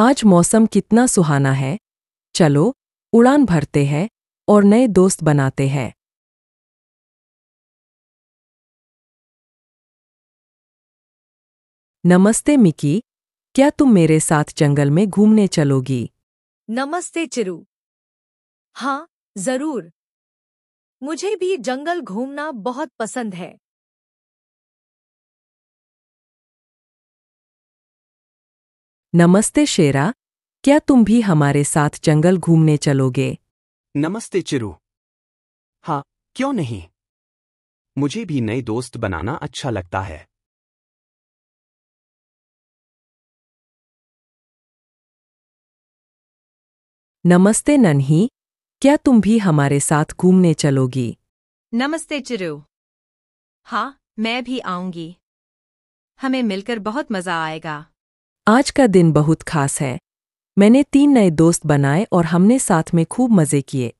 आज मौसम कितना सुहाना है चलो उड़ान भरते हैं और नए दोस्त बनाते हैं नमस्ते मिकी क्या तुम मेरे साथ जंगल में घूमने चलोगी नमस्ते चिरू हाँ जरूर मुझे भी जंगल घूमना बहुत पसंद है नमस्ते शेरा क्या तुम भी हमारे साथ जंगल घूमने चलोगे नमस्ते चिरू हाँ क्यों नहीं मुझे भी नए दोस्त बनाना अच्छा लगता है नमस्ते नन्ही क्या तुम भी हमारे साथ घूमने चलोगी नमस्ते चिरू हाँ मैं भी आऊंगी हमें मिलकर बहुत मज़ा आएगा आज का दिन बहुत खास है मैंने तीन नए दोस्त बनाए और हमने साथ में खूब मज़े किए